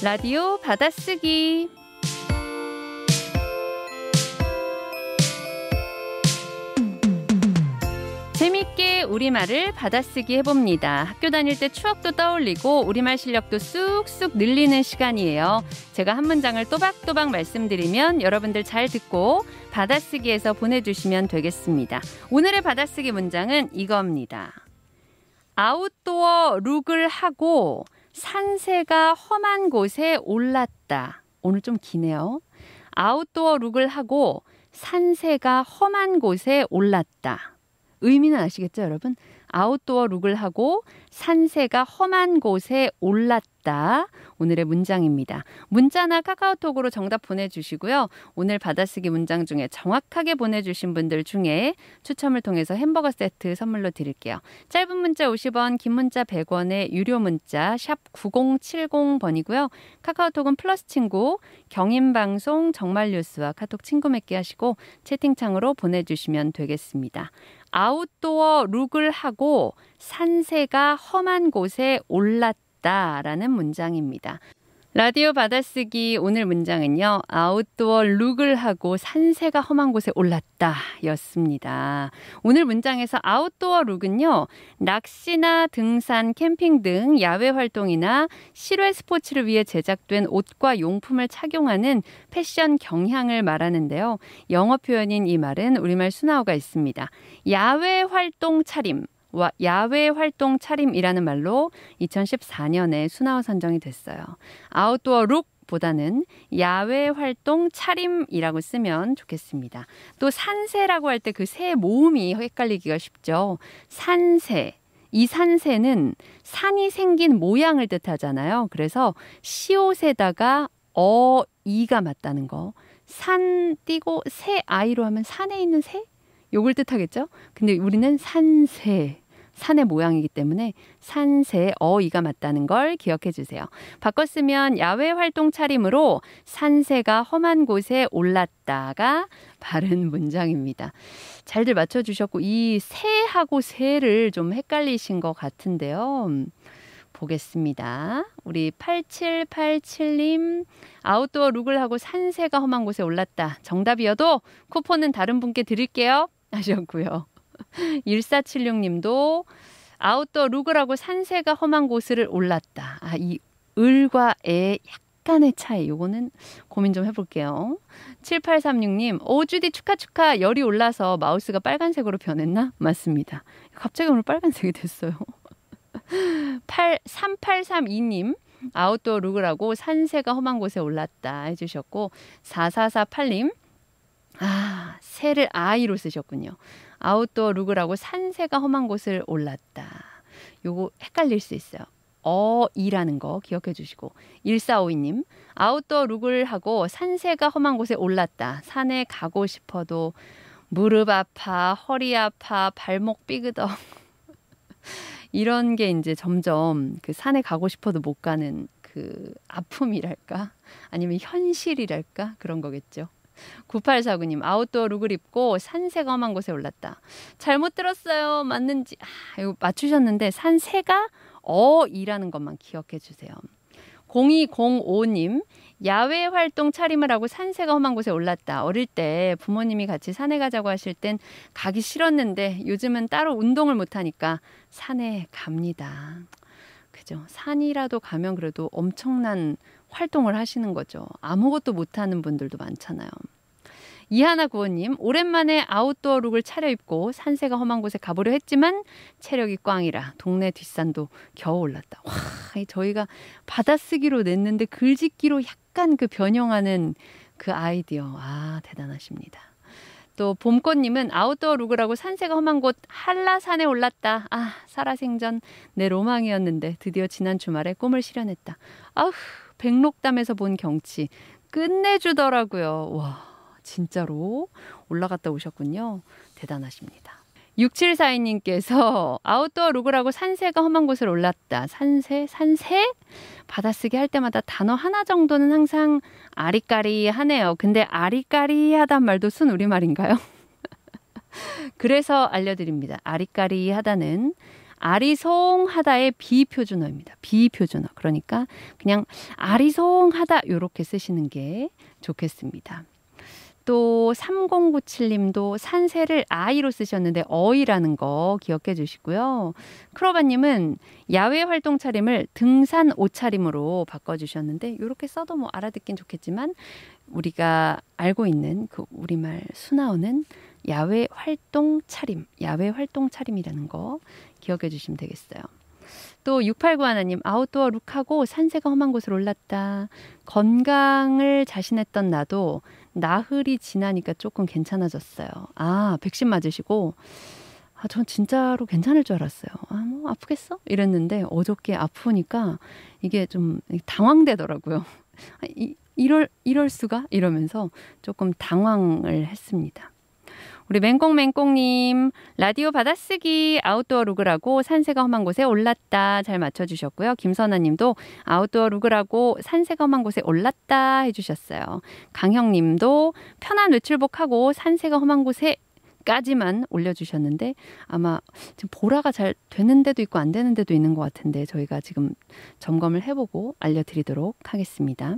라디오 받아쓰기 재밌게 우리말을 받아쓰기 해봅니다. 학교 다닐 때 추억도 떠올리고 우리말 실력도 쑥쑥 늘리는 시간이에요. 제가 한 문장을 또박또박 말씀드리면 여러분들 잘 듣고 받아쓰기에서 보내주시면 되겠습니다. 오늘의 받아쓰기 문장은 이겁니다. 아웃도어 룩을 하고 산세가 험한 곳에 올랐다. 오늘 좀 기네요. 아웃도어 룩을 하고 산세가 험한 곳에 올랐다. 의미는 아시겠죠, 여러분? 아웃도어 룩을 하고 산세가 험한 곳에 올랐다. 오늘의 문장입니다. 문자나 카카오톡으로 정답 보내주시고요. 오늘 받아쓰기 문장 중에 정확하게 보내주신 분들 중에 추첨을 통해서 햄버거 세트 선물로 드릴게요. 짧은 문자 50원, 긴 문자 100원의 유료 문자 샵 9070번이고요. 카카오톡은 플러스 친구, 경인방송, 정말뉴스와 카톡 친구 맺기 하시고 채팅창으로 보내주시면 되겠습니다. 아웃도어 룩을 하고 산세가 험한 곳에 올랐다 라는 문장입니다. 라디오 받아쓰기 오늘 문장은요. 아웃도어 룩을 하고 산세가 험한 곳에 올랐다 였습니다. 오늘 문장에서 아웃도어 룩은요. 낚시나 등산, 캠핑 등 야외 활동이나 실외 스포츠를 위해 제작된 옷과 용품을 착용하는 패션 경향을 말하는데요. 영어 표현인 이 말은 우리말 순화어가 있습니다. 야외 활동 차림 야외 활동 차림이라는 말로 2014년에 수나와 선정이 됐어요. 아웃도어 룩 보다는 야외 활동 차림이라고 쓰면 좋겠습니다. 또 산세라고 할 때 그 새 모음이 헷갈리기가 쉽죠. 산세. 이 산세는 산이 생긴 모양을 뜻하잖아요. 그래서 시옷에다가 어, 이가 맞다는 거. 산 띄고 새 아이로 하면 산에 있는 새? 욕을 뜻하겠죠? 근데 우리는 산새. 산의 모양이기 때문에 산새 어이가 맞다는 걸 기억해 주세요. 바꿨으면 야외 활동 차림으로 산새가 험한 곳에 올랐다가 바른 문장입니다. 잘들 맞춰 주셨고 이 새하고 새를 좀 헷갈리신 것 같은데요. 보겠습니다. 우리 8787님 아웃도어 룩을 하고 산새가 험한 곳에 올랐다. 정답이어도 쿠폰은 다른 분께 드릴게요. 하셨고요. 1476님도 아웃도어 루그라고 산세가 험한 곳을 올랐다. 아, 이 을과 애 약간의 차이. 요거는 고민 좀 해볼게요. 7836님, 오, 주디 축하 축하. 열이 올라서 마우스가 빨간색으로 변했나? 맞습니다. 갑자기 오늘 빨간색이 됐어요. 8, 3832님, 아웃도어 룩을하고 산세가 험한 곳에 올랐다 해주셨고 4448님 아 새를 아이로 쓰셨군요. 아웃도어 룩을 하고 산세가 험한 곳을 올랐다. 요거 헷갈릴 수 있어요. 어이라는 거 기억해 주시고 1452님 아웃도어 룩을 하고 산세가 험한 곳에 올랐다. 산에 가고 싶어도 무릎 아파, 허리 아파, 발목 삐그덕. 이런 게 이제 점점 그 산에 가고 싶어도 못 가는 그 아픔이랄까? 아니면 현실이랄까? 그런 거겠죠. 9849님 아웃도어 룩을 입고 산새 험한 곳에 올랐다. 잘못 들었어요. 맞는지 아, 이거 맞추셨는데 산새가 어이라는 것만 기억해 주세요. 0205님 야외 활동 차림을 하고 산새가 험한 곳에 올랐다. 어릴 때 부모님이 같이 산에 가자고 하실 땐 가기 싫었는데 요즘은 따로 운동을 못하니까 산에 갑니다. 그죠? 산이라도 가면 그래도 엄청난 활동을 하시는 거죠. 아무것도 못하는 분들도 많잖아요. 이하나 구호님, 오랜만에 아웃도어 룩을 차려입고 산세가 험한 곳에 가보려 했지만 체력이 꽝이라 동네 뒷산도 겨우 올랐다. 와, 저희가 받아쓰기로 냈는데 글짓기로 약간 그 변형하는 그 아이디어. 아, 대단하십니다. 또 봄꽃님은 아웃도어 루그라고 산세가 험한 곳 한라산에 올랐다. 아 살아생전 내 로망이었는데 드디어 지난 주말에 꿈을 실현했다. 아후 백록담에서 본 경치 끝내주더라고요. 와 진짜로 올라갔다 오셨군요. 대단하십니다. 6742님께서 아웃도어 로그라고 산새가 험한 곳을 올랐다. 산새? 산새? 받아쓰기 할 때마다 단어 하나 정도는 항상 아리까리 하네요. 근데 아리까리 하단 말도 순 우리말인가요? 그래서 알려드립니다. 아리까리 하다는 아리송하다의 비표준어입니다. 비표준어. 그러니까 그냥 아리송하다 요렇게 쓰시는 게 좋겠습니다. 또 3097님도 산세를 아이로 쓰셨는데 어이라는 거 기억해 주시고요. 크로바님은 야외 활동 차림을 등산 옷차림으로 바꿔주셨는데 이렇게 써도 뭐 알아듣긴 좋겠지만 우리가 알고 있는 그 우리말 수나오는 야외 활동 차림, 야외 활동 차림이라는 거 기억해 주시면 되겠어요. 또689 하나님 아웃도어 룩하고 산세가 험한 곳을 올랐다. 건강을 자신했던 나도 나흘이 지나니까 조금 괜찮아졌어요. 아 백신 맞으시고 아, 전 진짜로 괜찮을 줄 알았어요. 아, 뭐, 아프겠어? 이랬는데 어저께 아프니까 이게 좀 당황되더라고요. 아, 이, 이럴, 이럴 수가? 이러면서 조금 당황을 했습니다. 우리 맹꽁맹꽁님 라디오 받아쓰기 아웃도어 룩을하고 산세가 험한 곳에 올랐다 잘 맞춰주셨고요. 김선아님도 아웃도어 룩을하고 산세가 험한 곳에 올랐다 해주셨어요. 강형님도 편한 외출복하고 산세가 험한 곳에 까지만 올려주셨는데 아마 지금 보라가 잘 되는 데도 있고 안 되는 데도 있는 것 같은데 저희가 지금 점검을 해보고 알려드리도록 하겠습니다.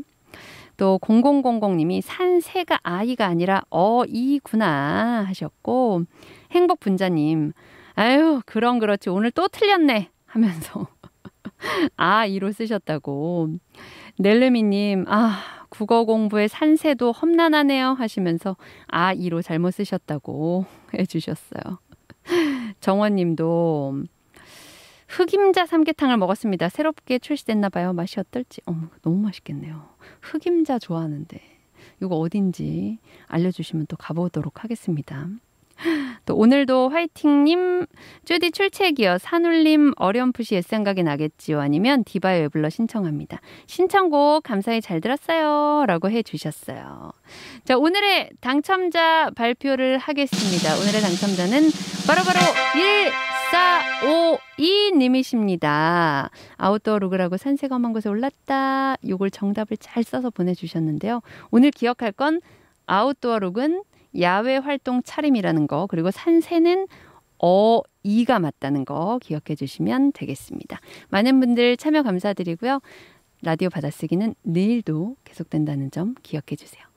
또 0000님이 산 새가 아이가 아니라 어이구나 하셨고 행복 분자님 아유 그럼 그렇지 오늘 또 틀렸네 하면서 아 이로 쓰셨다고 넬르미님 아 국어 공부에 산새도 험난하네요 하시면서 아 이로 잘못 쓰셨다고 해주셨어요 정원님도 흑임자 삼계탕을 먹었습니다. 새롭게 출시됐나 봐요. 맛이 어떨지. 어머, 너무 맛있겠네요. 흑임자 좋아하는데 이거 어딘지 알려주시면 또 가보도록 하겠습니다. 또 오늘도 화이팅님, 쭈디 출첵이요. 산울림 어렴풋이 옛 생각이 나겠지요. 아니면 디바의 웨블러 신청합니다. 신청곡 감사히 잘 들었어요. 라고 해주셨어요. 자, 오늘의 당첨자 발표를 하겠습니다. 오늘의 당첨자는 바로바로 바로 1. 6452님이십니다. 아웃도어 룩그라고 산세가 험한 곳에 올랐다. 요걸 정답을 잘 써서 보내주셨는데요. 오늘 기억할 건 아웃도어 룩은 야외 활동 차림이라는 거, 그리고 산세는 어, 이가 맞다는 거 기억해 주시면 되겠습니다. 많은 분들 참여 감사드리고요. 라디오 받아쓰기는 내일도 계속된다는 점 기억해 주세요.